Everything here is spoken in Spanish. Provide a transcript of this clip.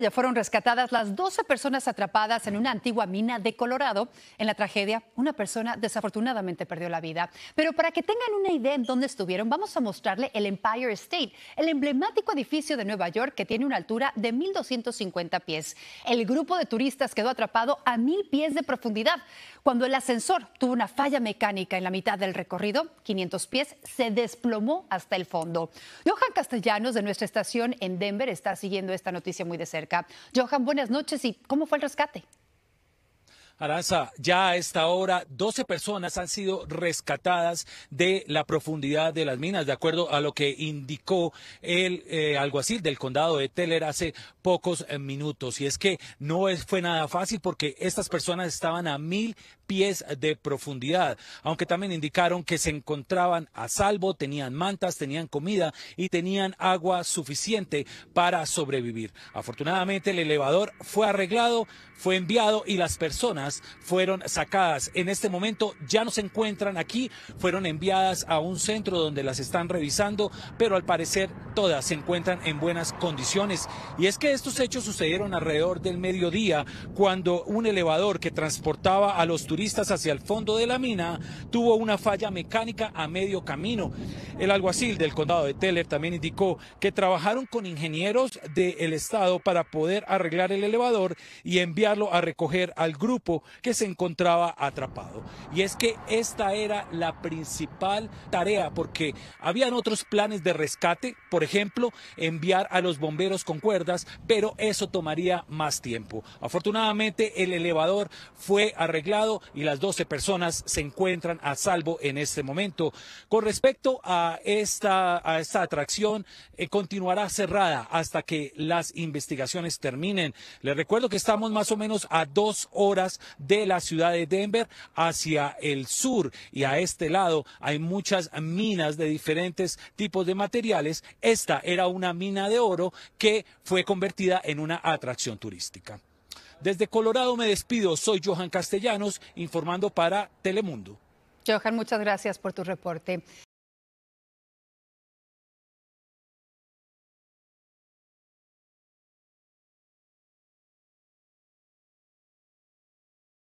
Ya fueron rescatadas las 12 personas atrapadas en una antigua mina de Colorado. En la tragedia, una persona desafortunadamente perdió la vida. Pero para que tengan una idea en dónde estuvieron, vamos a mostrarle el Empire State, el emblemático edificio de Nueva York que tiene una altura de 1.250 pies. El grupo de turistas quedó atrapado a 1.000 pies de profundidad. Cuando el ascensor tuvo una falla mecánica en la mitad del recorrido, 500 pies, se desplomó hasta el fondo. Johan Castellanos de nuestra estación en Denver está siguiendo esta noticia muy de cerca. Johan, buenas noches y ¿cómo fue el rescate? Aranza, ya a esta hora 12 personas han sido rescatadas de la profundidad de las minas, de acuerdo a lo que indicó el eh, alguacil del condado de Teller hace pocos eh, minutos. Y es que no fue nada fácil porque estas personas estaban a mil pies de profundidad, aunque también indicaron que se encontraban a salvo, tenían mantas, tenían comida y tenían agua suficiente para sobrevivir. Afortunadamente el elevador fue arreglado, fue enviado y las personas fueron sacadas. En este momento ya no se encuentran aquí, fueron enviadas a un centro donde las están revisando, pero al parecer todas se encuentran en buenas condiciones. Y es que estos hechos sucedieron alrededor del mediodía, cuando un elevador que transportaba a los turistas hacia el fondo de la mina tuvo una falla mecánica a medio camino. El alguacil del condado de Teller también indicó que trabajaron con ingenieros del Estado para poder arreglar el elevador y enviarlo a recoger al grupo que se encontraba atrapado. Y es que esta era la principal tarea porque habían otros planes de rescate, por ejemplo, enviar a los bomberos con cuerdas, pero eso tomaría más tiempo. Afortunadamente el elevador fue arreglado y las 12 personas se encuentran a salvo en este momento. Con respecto a esta, a esta atracción, eh, continuará cerrada hasta que las investigaciones terminen. Les recuerdo que estamos más o menos a dos horas de la ciudad de Denver hacia el sur y a este lado hay muchas minas de diferentes tipos de materiales. Esta era una mina de oro que fue convertida en una atracción turística. Desde Colorado me despido. Soy Johan Castellanos informando para Telemundo. Johan, muchas gracias por tu reporte.